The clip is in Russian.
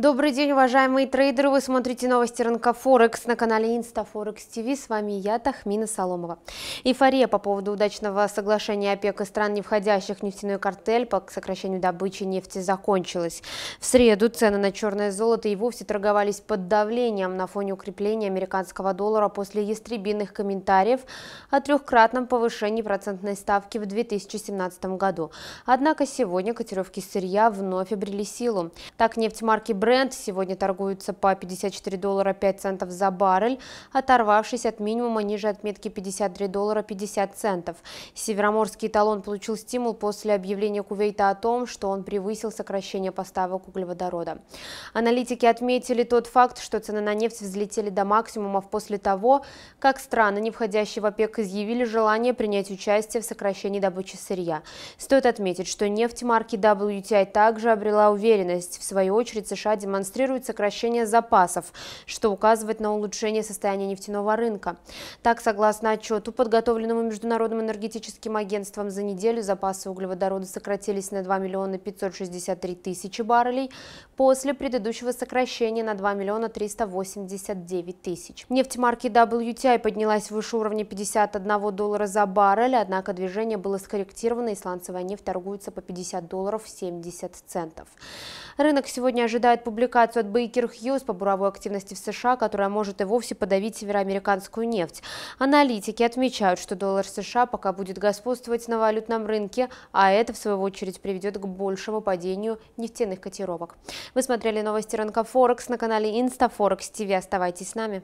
Добрый день, уважаемые трейдеры! Вы смотрите новости рынка Форекс на канале Инстафорекс ТВ. С вами я, Тахмина Соломова. Эйфория по поводу удачного соглашения ОПЕК и стран, не входящих в нефтяной картель по сокращению добычи нефти, закончилась. В среду цены на черное золото и вовсе торговались под давлением на фоне укрепления американского доллара после ястребиных комментариев о трехкратном повышении процентной ставки в 2017 году. Однако сегодня котировки сырья вновь обрели силу. Так нефть марки Brent Брент сегодня торгуется по 54 доллара 5 центов за баррель, оторвавшись от минимума ниже отметки 53 доллара 50 центов. Североморский эталон получил стимул после объявления Кувейта о том, что он превысил сокращение поставок углеводорода. Аналитики отметили тот факт, что цены на нефть взлетели до максимумов после того, как страны, не входящие в ОПЕК, изъявили желание принять участие в сокращении добычи сырья. Стоит отметить, что нефть марки WTI также обрела уверенность. В свою очередь США США демонстрирует сокращение запасов, что указывает на улучшение состояния нефтяного рынка. Так, согласно отчету, подготовленному Международным энергетическим агентством за неделю, запасы углеводорода сократились на 2 миллиона 563 тысячи баррелей после предыдущего сокращения на 2 миллиона 389 тысяч. Нефть марки WTI поднялась выше уровня 51 доллара за баррель, однако движение было скорректировано, и сланцевая нефть торгуется по 50 долларов 70 центов. Рынок сегодня ожидает ожидает публикацию от Baker Hughes по буровой активности в США, которая может и вовсе подавить североамериканскую нефть. Аналитики отмечают, что доллар США пока будет господствовать на валютном рынке, а это, в свою очередь, приведет к большему падению нефтяных котировок. Вы смотрели новости рынка Форекс на канале InstaForex. ТВ. Оставайтесь с нами.